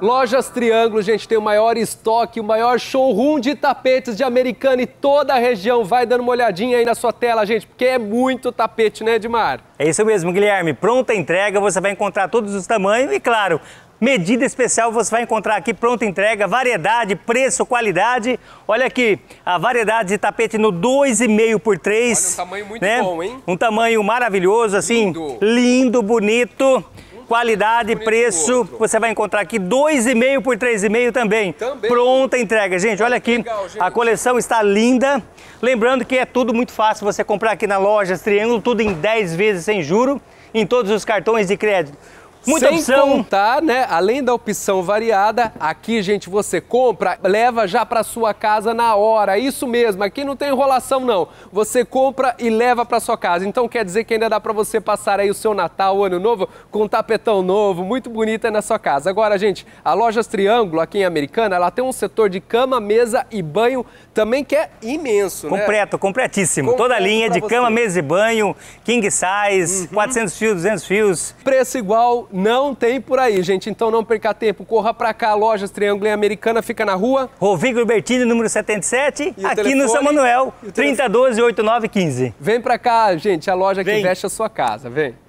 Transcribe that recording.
Lojas Triângulo, gente, tem o maior estoque, o maior showroom de tapetes de americana e toda a região. Vai dando uma olhadinha aí na sua tela, gente, porque é muito tapete, né, Edmar? É isso mesmo, Guilherme. Pronta entrega, você vai encontrar todos os tamanhos e, claro, medida especial você vai encontrar aqui, pronta entrega, variedade, preço, qualidade. Olha aqui, a variedade de tapete no 2,5 por 3. Olha, um tamanho muito né? bom, hein? Um tamanho maravilhoso, assim, lindo, lindo bonito. Qualidade, preço, você vai encontrar aqui 2,5 por 3,5 também. também. Pronta entrega. Gente, olha aqui, Legal, gente. a coleção está linda. Lembrando que é tudo muito fácil você comprar aqui na loja Triângulo, tudo em 10 vezes sem juro, em todos os cartões de crédito. Muita Sem opção. contar, né? Além da opção variada, aqui, gente, você compra, leva já para sua casa na hora. Isso mesmo, aqui não tem enrolação não. Você compra e leva para sua casa. Então quer dizer que ainda dá para você passar aí o seu Natal, o Ano Novo, com um tapetão novo, muito bonito na sua casa. Agora, gente, a Lojas Triângulo aqui em Americana, ela tem um setor de cama, mesa e banho também que é imenso, né? Completo, né? completíssimo. Completo Toda a linha de você. cama, mesa e banho, king size, uhum. 400 fios, 200 fios. Preço igual não tem por aí, gente. Então não perca tempo, corra para cá, lojas Triângulo em Americana, fica na rua. Rovigo Bertini, número 77, e aqui no São Manuel, 3012-8915. Vem para cá, gente, a loja que vem. veste a sua casa, vem.